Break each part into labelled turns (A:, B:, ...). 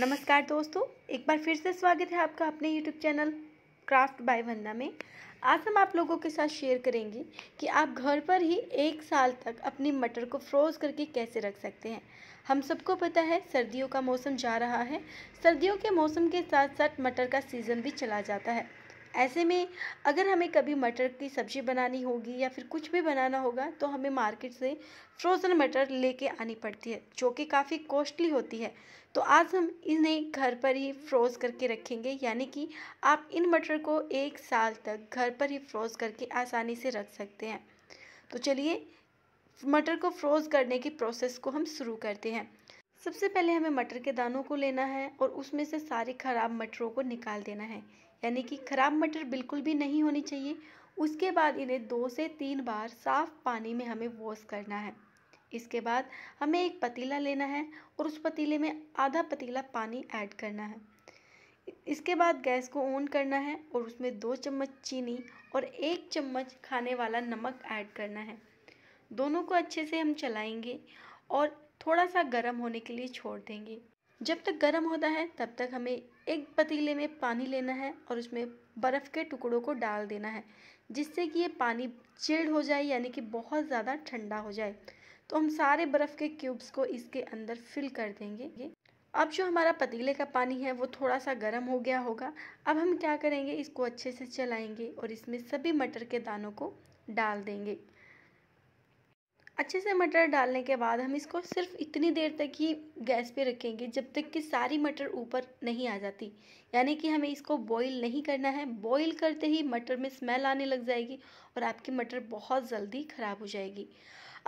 A: नमस्कार दोस्तों एक बार फिर से स्वागत है आपका अपने यूट्यूब चैनल क्राफ्ट बाय वंदा में आज हम आप लोगों के साथ शेयर करेंगे कि आप घर पर ही एक साल तक अपनी मटर को फ्रोज़ करके कैसे रख सकते हैं हम सबको पता है सर्दियों का मौसम जा रहा है सर्दियों के मौसम के साथ साथ मटर का सीज़न भी चला जाता है ऐसे में अगर हमें कभी मटर की सब्ज़ी बनानी होगी या फिर कुछ भी बनाना होगा तो हमें मार्केट से फ्रोज़न मटर लेके आनी पड़ती है जो कि काफ़ी कॉस्टली होती है तो आज हम इन्हें घर पर ही फ्रोज़ करके रखेंगे यानी कि आप इन मटर को एक साल तक घर पर ही फ्रोज़ करके आसानी से रख सकते हैं तो चलिए मटर को फ्रोज़ करने की प्रोसेस को हम शुरू करते हैं सबसे पहले हमें मटर के दानों को लेना है और उसमें से सारे ख़राब मटरों को निकाल देना है यानी कि ख़राब मटर बिल्कुल भी नहीं होनी चाहिए उसके बाद इन्हें दो से तीन बार साफ़ पानी में हमें वॉश करना है इसके बाद हमें एक पतीला लेना है और उस पतीले में आधा पतीला पानी ऐड करना है इसके बाद गैस को ऑन करना है और उसमें दो चम्मच चीनी और एक चम्मच खाने वाला नमक ऐड करना है दोनों को अच्छे से हम चलाएंगे और थोड़ा सा गर्म होने के लिए छोड़ देंगे जब तक गर्म होता है तब तक हमें एक पतीले में पानी लेना है और उसमें बर्फ़ के टुकड़ों को डाल देना है जिससे कि ये पानी चिल्ड हो जाए यानी कि बहुत ज़्यादा ठंडा हो जाए तो हम सारे बर्फ़ के क्यूब्स को इसके अंदर फिल कर देंगे अब जो हमारा पतीले का पानी है वो थोड़ा सा गर्म हो गया होगा अब हम क्या करेंगे इसको अच्छे से चलाएंगे और इसमें सभी मटर के दानों को डाल देंगे अच्छे से मटर डालने के बाद हम इसको सिर्फ इतनी देर तक ही गैस पे रखेंगे जब तक कि सारी मटर ऊपर नहीं आ जाती यानी कि हमें इसको बॉईल नहीं करना है बॉईल करते ही मटर में स्मेल आने लग जाएगी और आपकी मटर बहुत जल्दी ख़राब हो जाएगी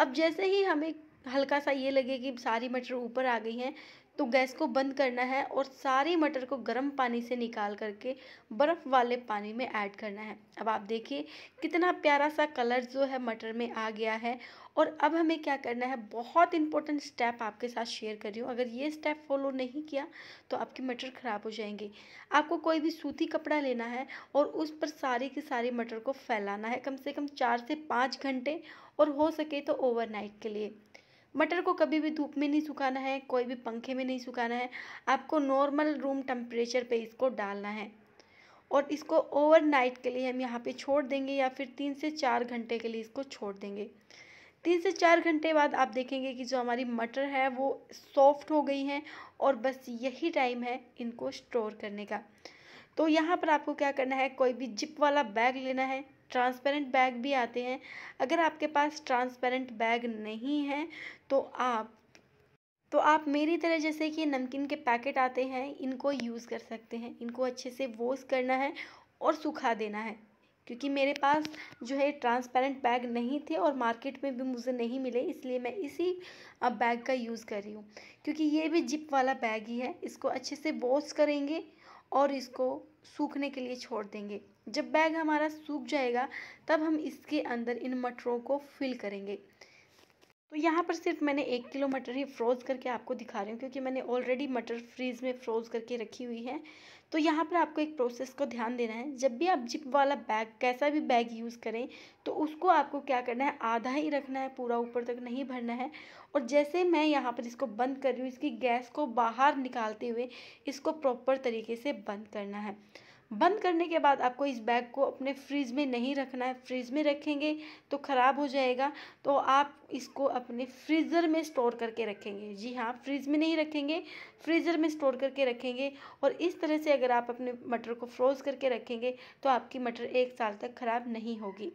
A: अब जैसे ही हमें हल्का सा ये लगे कि सारी मटर ऊपर आ गई हैं तो गैस को बंद करना है और सारे मटर को गर्म पानी से निकाल करके बर्फ़ वाले पानी में ऐड करना है अब आप देखिए कितना प्यारा सा कलर जो है मटर में आ गया है और अब हमें क्या करना है बहुत इंपॉर्टेंट स्टेप आपके साथ शेयर कर रही हूँ अगर ये स्टेप फॉलो नहीं किया तो आपके मटर ख़राब हो जाएंगे आपको कोई भी सूती कपड़ा लेना है और उस पर सारे के सारे मटर को फैलाना है कम से कम चार से पाँच घंटे और हो सके तो ओवरनाइट के लिए मटर को कभी भी धूप में नहीं सुखाना है कोई भी पंखे में नहीं सुखाना है आपको नॉर्मल रूम टेम्परेचर पे इसको डालना है और इसको ओवरनाइट के लिए हम यहाँ पे छोड़ देंगे या फिर तीन से चार घंटे के लिए इसको छोड़ देंगे तीन से चार घंटे बाद आप देखेंगे कि जो हमारी मटर है वो सॉफ्ट हो गई हैं और बस यही टाइम है इनको स्टोर करने का तो यहाँ पर आपको क्या करना है कोई भी जिप वाला बैग लेना है ट्रांसपेरेंट बैग भी आते हैं अगर आपके पास ट्रांसपेरेंट बैग नहीं है तो आप तो आप मेरी तरह जैसे कि नमकीन के पैकेट आते हैं इनको यूज़ कर सकते हैं इनको अच्छे से वॉश करना है और सुखा देना है क्योंकि मेरे पास जो है ट्रांसपेरेंट बैग नहीं थे और मार्केट में भी मुझे नहीं मिले इसलिए मैं इसी बैग का यूज़ कर रही हूँ क्योंकि ये भी जिप वाला बैग ही है इसको अच्छे से वॉश करेंगे और इसको सूखने के लिए छोड़ देंगे जब बैग हमारा सूख जाएगा तब हम इसके अंदर इन मटरों को फिल करेंगे तो यहाँ पर सिर्फ मैंने एक किलो मटर ही फ्रोज़ करके आपको दिखा रही हूँ क्योंकि मैंने ऑलरेडी मटर फ्रीज में फ्रोज़ करके रखी हुई है तो यहाँ पर आपको एक प्रोसेस को ध्यान देना है जब भी आप जिप वाला बैग कैसा भी बैग यूज़ करें तो उसको आपको क्या करना है आधा ही रखना है पूरा ऊपर तक नहीं भरना है और जैसे मैं यहाँ पर इसको बंद कर रही हूँ इसकी गैस को बाहर निकालते हुए इसको प्रॉपर तरीके से बंद करना है बंद करने के बाद आपको इस बैग को अपने फ्रिज में नहीं रखना है फ्रिज में रखेंगे तो ख़राब हो जाएगा तो आप इसको अपने फ्रीज़र में स्टोर करके रखेंगे जी हाँ फ्रिज में नहीं रखेंगे फ्रीज़र में स्टोर करके रखेंगे और इस तरह से अगर आप अपने मटर को फ्रोज़ करके रखेंगे तो आपकी मटर एक साल तक ख़राब नहीं होगी